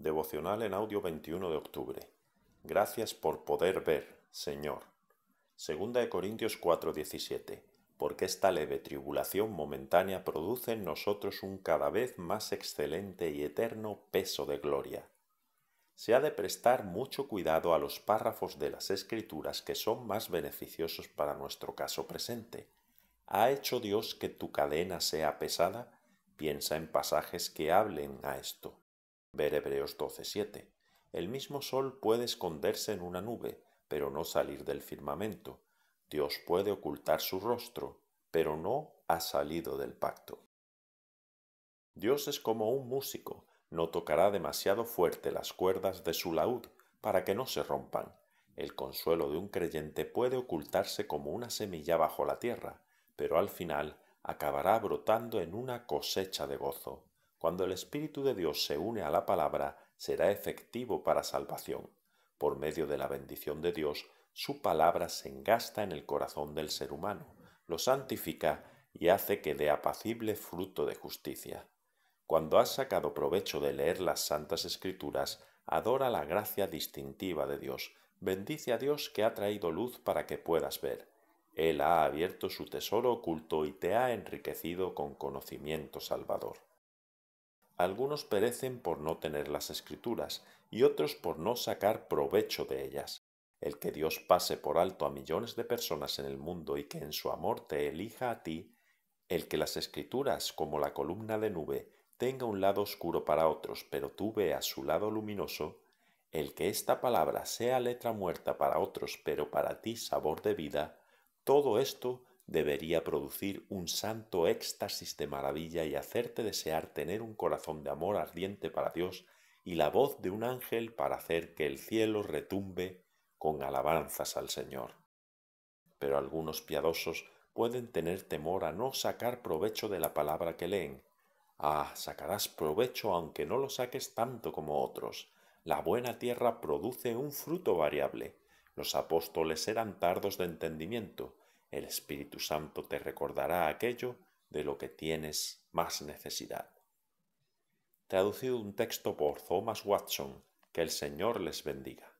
Devocional en audio 21 de octubre. Gracias por poder ver, Señor. Segunda de Corintios 4:17. Porque esta leve tribulación momentánea produce en nosotros un cada vez más excelente y eterno peso de gloria. Se ha de prestar mucho cuidado a los párrafos de las Escrituras que son más beneficiosos para nuestro caso presente. ¿Ha hecho Dios que tu cadena sea pesada? Piensa en pasajes que hablen a esto. Ver Hebreos 12:7. El mismo sol puede esconderse en una nube, pero no salir del firmamento. Dios puede ocultar su rostro, pero no ha salido del pacto. Dios es como un músico, no tocará demasiado fuerte las cuerdas de su laúd para que no se rompan. El consuelo de un creyente puede ocultarse como una semilla bajo la tierra, pero al final acabará brotando en una cosecha de gozo. Cuando el Espíritu de Dios se une a la palabra, será efectivo para salvación. Por medio de la bendición de Dios, su palabra se engasta en el corazón del ser humano, lo santifica y hace que dé apacible fruto de justicia. Cuando has sacado provecho de leer las santas escrituras, adora la gracia distintiva de Dios, bendice a Dios que ha traído luz para que puedas ver. Él ha abierto su tesoro oculto y te ha enriquecido con conocimiento salvador. Algunos perecen por no tener las escrituras y otros por no sacar provecho de ellas. El que Dios pase por alto a millones de personas en el mundo y que en su amor te elija a ti, el que las escrituras, como la columna de nube, tenga un lado oscuro para otros, pero tú veas su lado luminoso, el que esta palabra sea letra muerta para otros, pero para ti sabor de vida, todo esto debería producir un santo éxtasis de maravilla y hacerte desear tener un corazón de amor ardiente para Dios y la voz de un ángel para hacer que el cielo retumbe con alabanzas al Señor. Pero algunos piadosos pueden tener temor a no sacar provecho de la palabra que leen. Ah, sacarás provecho aunque no lo saques tanto como otros. La buena tierra produce un fruto variable. Los apóstoles eran tardos de entendimiento, el Espíritu Santo te recordará aquello de lo que tienes más necesidad. Traducido un texto por Thomas Watson, que el Señor les bendiga.